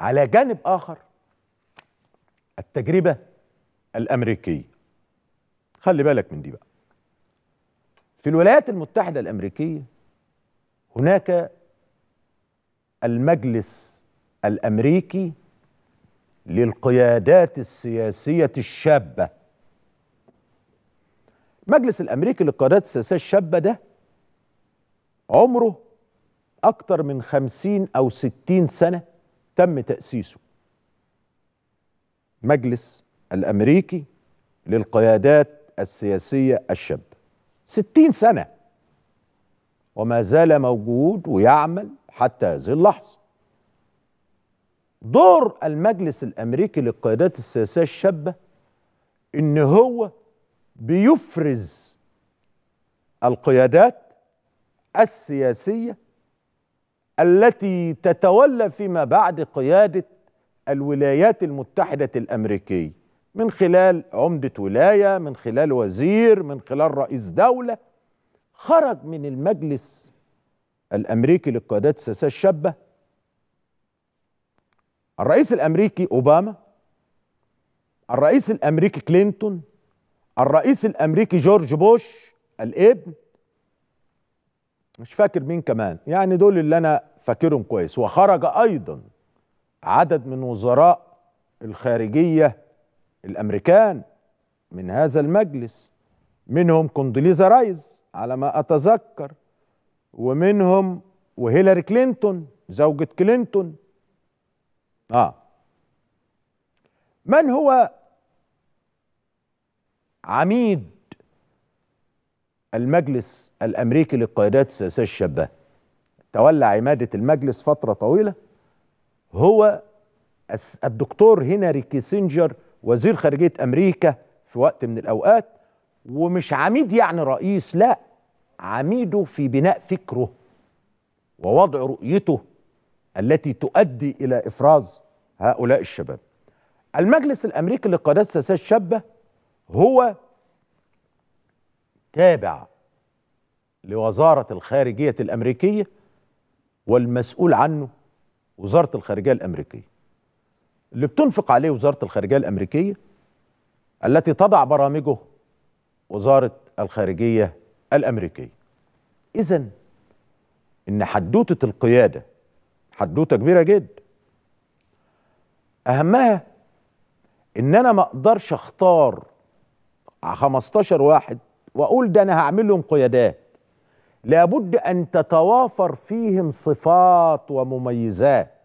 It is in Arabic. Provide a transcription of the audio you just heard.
على جانب آخر التجربة الأمريكية خلي بالك من دي بقى في الولايات المتحدة الأمريكية هناك المجلس الأمريكي للقيادات السياسية الشابة المجلس الأمريكي للقيادات السياسية الشابة ده عمره أكتر من خمسين أو ستين سنة تم تأسيسه مجلس الأمريكي للقيادات السياسية الشاب ستين سنة وما زال موجود ويعمل حتى هذه اللحظة دور المجلس الأمريكي للقيادات السياسية الشابة إن هو بيفرز القيادات السياسية التي تتولى فيما بعد قيادة الولايات المتحدة الأمريكية من خلال عمدة ولاية من خلال وزير من خلال رئيس دولة خرج من المجلس الأمريكي لقيادات الساسة الشابة الرئيس الأمريكي أوباما الرئيس الأمريكي كلينتون الرئيس الأمريكي جورج بوش الابن مش فاكر مين كمان يعني دول اللي انا فاكرهم كويس وخرج ايضا عدد من وزراء الخارجيه الامريكان من هذا المجلس منهم كوندوليزا رايز على ما اتذكر ومنهم وهيلاري كلينتون زوجة كلينتون اه من هو عميد المجلس الامريكي للقيادات السياسيه الشابه تولى عماده المجلس فتره طويله هو الدكتور هنري كيسنجر وزير خارجيه امريكا في وقت من الاوقات ومش عميد يعني رئيس لا عميده في بناء فكره ووضع رؤيته التي تؤدي الى افراز هؤلاء الشباب المجلس الامريكي للقيادات السياسيه الشابه هو التابع لوزارة الخارجية الأمريكية والمسؤول عنه وزارة الخارجية الأمريكية اللي بتنفق عليه وزارة الخارجية الأمريكية التي تضع برامجه وزارة الخارجية الأمريكية إذا إن حدوتة القيادة حدوتة كبيرة جدا أهمها إن أنا ما أقدرش أختار 15 واحد واقول ده انا هعمل لهم قيادات لابد ان تتوافر فيهم صفات ومميزات